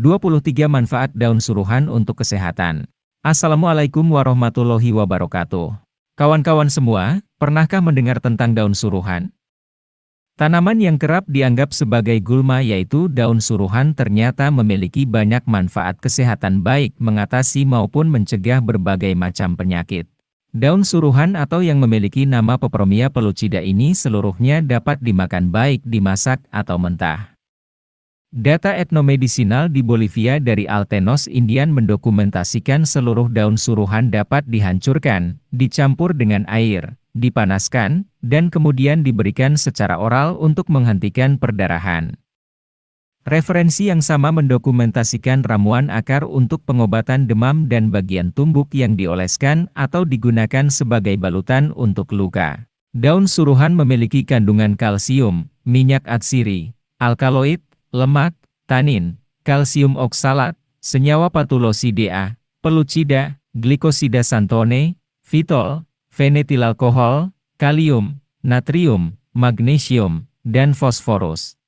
23 Manfaat Daun Suruhan untuk Kesehatan Assalamualaikum warahmatullahi wabarakatuh. Kawan-kawan semua, pernahkah mendengar tentang daun suruhan? Tanaman yang kerap dianggap sebagai gulma yaitu daun suruhan ternyata memiliki banyak manfaat kesehatan baik mengatasi maupun mencegah berbagai macam penyakit. Daun suruhan atau yang memiliki nama peperomia pelucida ini seluruhnya dapat dimakan baik dimasak atau mentah. Data etnomedisinal di Bolivia dari Altenos Indian mendokumentasikan seluruh daun suruhan dapat dihancurkan, dicampur dengan air, dipanaskan, dan kemudian diberikan secara oral untuk menghentikan perdarahan. Referensi yang sama mendokumentasikan ramuan akar untuk pengobatan demam dan bagian tumbuk yang dioleskan atau digunakan sebagai balutan untuk luka. Daun suruhan memiliki kandungan kalsium, minyak atsiri, alkaloid, lemak, tanin, kalsium oksalat, senyawa patulosida, pelucida, glikosida santone, fitol, fenetilalkohol, kalium, natrium, magnesium, dan fosforus.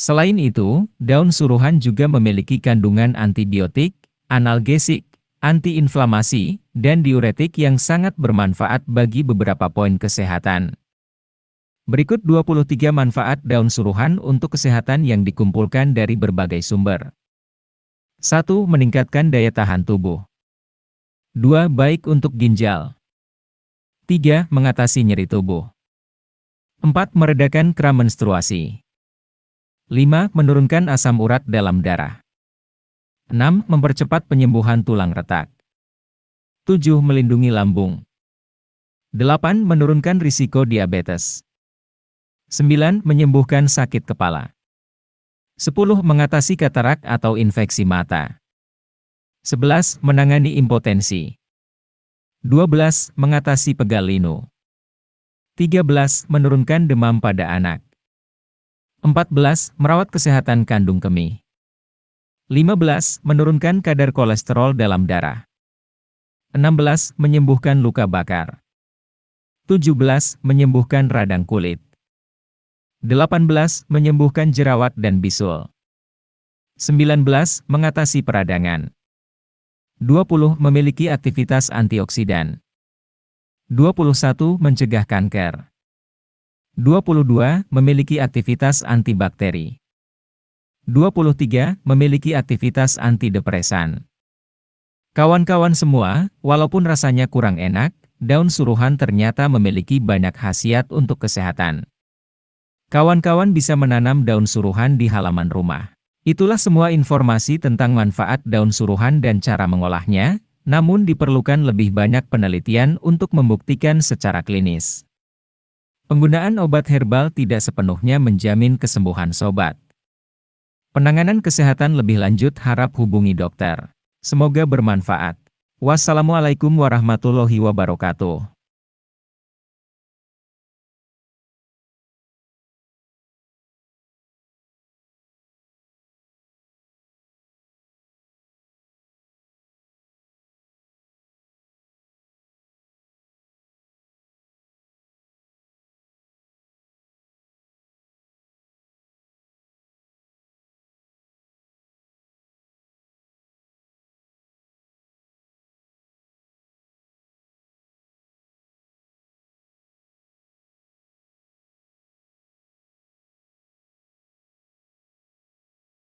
Selain itu, daun suruhan juga memiliki kandungan antibiotik, analgesik, antiinflamasi, dan diuretik yang sangat bermanfaat bagi beberapa poin kesehatan. Berikut 23 manfaat daun suruhan untuk kesehatan yang dikumpulkan dari berbagai sumber. 1. Meningkatkan daya tahan tubuh. 2. Baik untuk ginjal. 3. Mengatasi nyeri tubuh. 4. Meredakan kram menstruasi. 5. Menurunkan asam urat dalam darah. 6. Mempercepat penyembuhan tulang retak. 7. Melindungi lambung. 8. Menurunkan risiko diabetes. 9. Menyembuhkan sakit kepala. 10. Mengatasi katarak atau infeksi mata. 11. Menangani impotensi. 12. Mengatasi pegal linu. 13. Menurunkan demam pada anak. 14. Merawat kesehatan kandung kemih. 15. Menurunkan kadar kolesterol dalam darah. 16. Menyembuhkan luka bakar. 17. Menyembuhkan radang kulit. 18. Menyembuhkan jerawat dan bisul. 19. Mengatasi peradangan. 20. Memiliki aktivitas antioksidan. 21. Mencegah kanker. 22. Memiliki aktivitas antibakteri. 23. Memiliki aktivitas antidepresan. Kawan-kawan semua, walaupun rasanya kurang enak, daun suruhan ternyata memiliki banyak khasiat untuk kesehatan. Kawan-kawan bisa menanam daun suruhan di halaman rumah. Itulah semua informasi tentang manfaat daun suruhan dan cara mengolahnya, namun diperlukan lebih banyak penelitian untuk membuktikan secara klinis. Penggunaan obat herbal tidak sepenuhnya menjamin kesembuhan sobat. Penanganan kesehatan lebih lanjut harap hubungi dokter. Semoga bermanfaat. Wassalamualaikum warahmatullahi wabarakatuh.